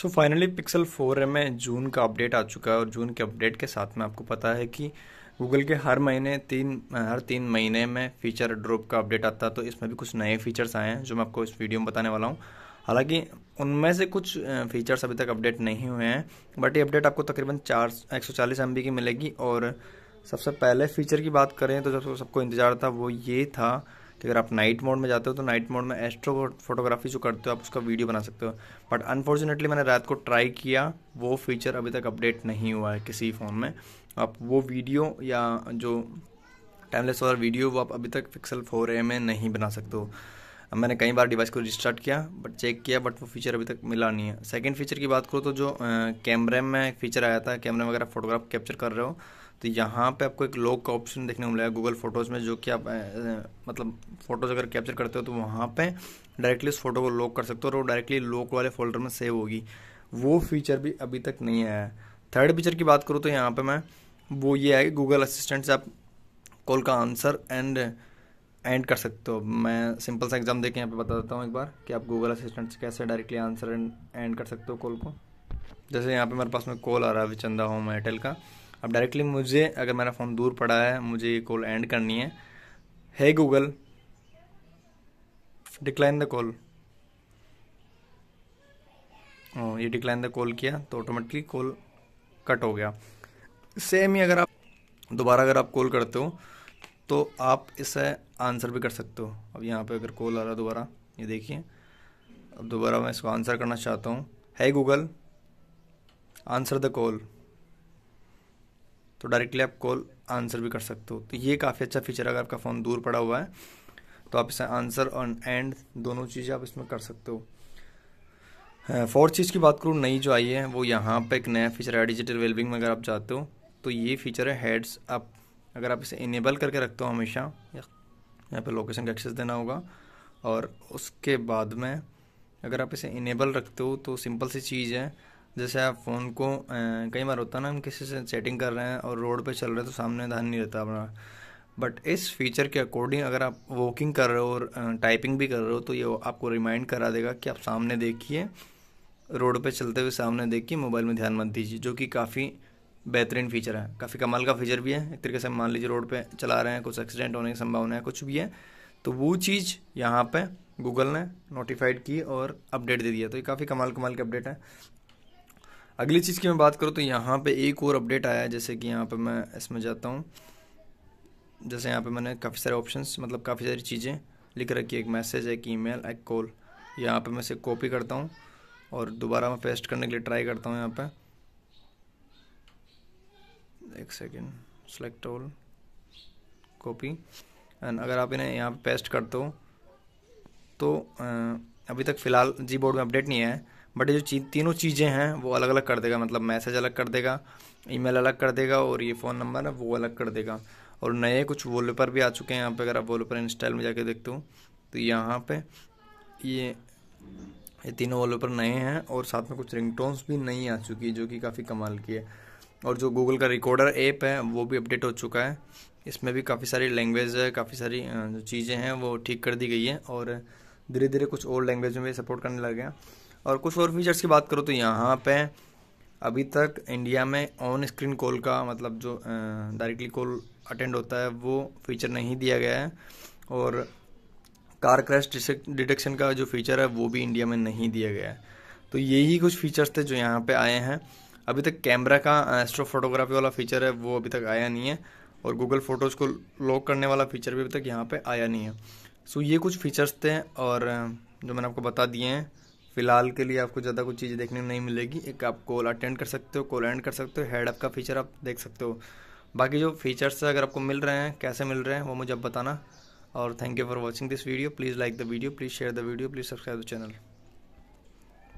सो finally Pixel four M में जून का अपडेट आ चुका है और जून के अपडेट के साथ में आपको पता है कि गूगल के हर महीने तीन हर तीन महीने में फ़ीचर ड्रॉप का अपडेट आता है तो इसमें भी कुछ नए फीचर्स आए हैं जो मैं आपको इस वीडियो में बताने वाला हूँ हालांकि उनमें से कुछ फीचर्स अभी तक अपडेट नहीं हुए हैं बट ये अपडेट आपको तकरीबन चार एक सौ चालीस एम बी की मिलेगी और सबसे पहले फीचर की बात करें तो जब सबको इंतज़ार था वो ये था तो अगर आप नाइट मोड में जाते हो तो नाइट मोड में एस्ट्रो फोटोग्राफी जो करते हो आप उसका वीडियो बना सकते हो बट अनफॉर्चुनेटली मैंने रात को ट्राई किया वो फीचर अभी तक अपडेट नहीं हुआ है किसी फ़ोन में आप वो वीडियो या जो टाइमलेस वाला वीडियो वो आप अभी तक पिक्सल फोर ए में नहीं बना सकते हो अब मैंने कई बार डिवाइस को रिस्टार्ट किया बट चेक किया बट वो फीचर अभी तक मिला नहीं है सेकेंड फीचर की बात करो तो जो कैमरे में एक फीचर आया था कैमरे में अगर आप फोटोग्राफ कैप्चर कर रहे हो तो यहाँ पे आपको एक लॉक का ऑप्शन देखने को मिलेगा गूगल फोटोज़ में जो कि आप मतलब फ़ोटोज़ अगर कैप्चर करते हो तो वहाँ पे डायरेक्टली उस फोटो को लॉक कर सकते हो और वो डायरेक्टली लॉक वाले फोल्डर में सेव होगी वो फीचर भी अभी तक नहीं आया है थर्ड फीचर की बात करूँ तो यहाँ पर मैं वो ये है कि गूगल असिस्टेंट से आप कॉल का आंसर एंड एंड कर सकते हो मैं सिंपल सा एग्जाम देखें यहाँ पे बता देता हूँ एक बार कि आप गूगल असिस्टेंट से कैसे डायरेक्टली आंसर एंड एंड कर सकते हो कॉल को जैसे यहाँ पे मेरे पास में कॉल आ रहा है विचंदा होम एयरटेल का अब डायरेक्टली मुझे अगर मेरा फ़ोन दूर पड़ा है मुझे ये कॉल एंड करनी है है गूगल डिक्लाइन द कॉल ये डिक्लाइन द कॉल किया तो ऑटोमेटिकली कॉल कट हो गया सेम ही अगर आप दोबारा अगर आप कॉल करते हो तो आप इसे आंसर भी कर सकते हो अब यहाँ पे अगर कॉल आ रहा दोबारा ये देखिए अब दोबारा मैं इसको आंसर करना चाहता हूँ है गूगल आंसर द कॉल तो डायरेक्टली आप कॉल आंसर भी कर सकते हो तो ये काफ़ी अच्छा फीचर है अगर आपका फ़ोन दूर पड़ा हुआ है तो आप इसे आंसर और एंड दोनों चीज़ें आप इसमें कर सकते हो फोर्थ चीज़ की बात करूँ नई जो आई है वो यहाँ पर एक नया फीचर है डिजिटल वेलबिंग में अगर आप चाहते हो तो ये फीचर है हेड्स अप अगर आप इसे इनेबल करके रखते हो हमेशा यहाँ पर लोकेशन का एक्सेस देना होगा और उसके बाद में अगर आप इसे इनेबल रखते हो तो सिंपल सी चीज़ है जैसे आप फ़ोन को कई बार होता है ना हम किसी से सेटिंग कर रहे हैं और रोड पे चल रहे हैं तो सामने ध्यान नहीं रहता अपना बट इस फीचर के अकॉर्डिंग अगर आप वॉकिंग कर रहे हो और टाइपिंग भी कर रहे हो तो ये आपको रिमाइंड करा देगा कि आप सामने देखिए रोड पे चलते हुए सामने देखिए मोबाइल में ध्यान मत दीजिए जो कि काफ़ी बेहतरीन फीचर है काफ़ी कमाल का फीचर भी है एक तरीके से मान लीजिए रोड पे चला रहे हैं कुछ एक्सीडेंट होने की संभावना है कुछ भी है तो वो चीज़ यहाँ पे गूगल ने नोटिफाइड की और अपडेट दे दिया तो ये काफ़ी कमाल कमाल के अपडेट है अगली चीज़ की मैं बात करूँ तो यहाँ पे एक और अपडेट आया है जैसे कि यहाँ पे मैं इसमें जाता हूँ जैसे यहाँ पे मैंने काफ़ी सारे ऑप्शंस मतलब काफ़ी सारी चीज़ें लिख रखी है एक मैसेज है एक मेल एक कॉल यहाँ पे मैं इसे कॉपी करता हूँ और दोबारा मैं पेस्ट करने के लिए ट्राई करता हूँ यहाँ पर एक second select all copy and अगर आप इन्हें यहाँ पे पेस्ट करते हो तो अभी तक फ़िलहाल जी बोर्ड में अपडेट नहीं है बट ये जो चीज तीनों चीज़ें हैं वो अलग अलग कर देगा मतलब मैसेज अलग कर देगा ईमेल अलग कर देगा और ये फ़ोन नंबर है वो अलग कर देगा और नए कुछ वॉलपेपर भी आ चुके हैं यहाँ पे अगर आप वॉलपेपर इंस्टाइल में जाके देखते हो तो यहाँ पे ये ये तीनों वॉलपेपर नए हैं और साथ में कुछ रिंगटोन्स भी नई आ चुकी है जो कि काफ़ी कमाल की है और जो गूगल का रिकॉर्डर ऐप है वो भी अपडेट हो चुका है इसमें भी काफ़ी सारी लैंग्वेज है काफ़ी सारी जो चीज़ें हैं वो ठीक कर दी गई है और धीरे धीरे कुछ और लैंग्वेज में भी सपोर्ट करने लग गया और कुछ और फीचर्स की बात करो तो यहाँ पे अभी तक इंडिया में ऑन स्क्रीन कॉल का मतलब जो डायरेक्टली कॉल अटेंड होता है वो फीचर नहीं दिया गया है और कार क्रैश डिटेक्शन का जो फीचर है वो भी इंडिया में नहीं दिया गया है तो यही कुछ फीचर्स थे जो यहाँ पे आए हैं अभी तक कैमरा का एस्ट्रो फोटोग्राफी वाला फीचर है वो अभी तक आया नहीं है और गूगल फोटोज़ को लॉक करने वाला फीचर भी अभी तक यहाँ पे आया नहीं है सो ये कुछ फीचर्स थे और जो मैंने आपको बता दिए हैं फिलहाल के लिए आपको ज़्यादा कुछ चीज़ें देखने नहीं मिलेगी एक आप कॉल अटेंड कर सकते हो कॉल एंड कर सकते हो हेडअप का फीचर आप देख सकते हो बाकी जो फीचर्स अगर आपको मिल रहे हैं कैसे मिल रहे हैं वो मुझे अब बताना और thank you for watching this video please like the video please share the video please subscribe the channel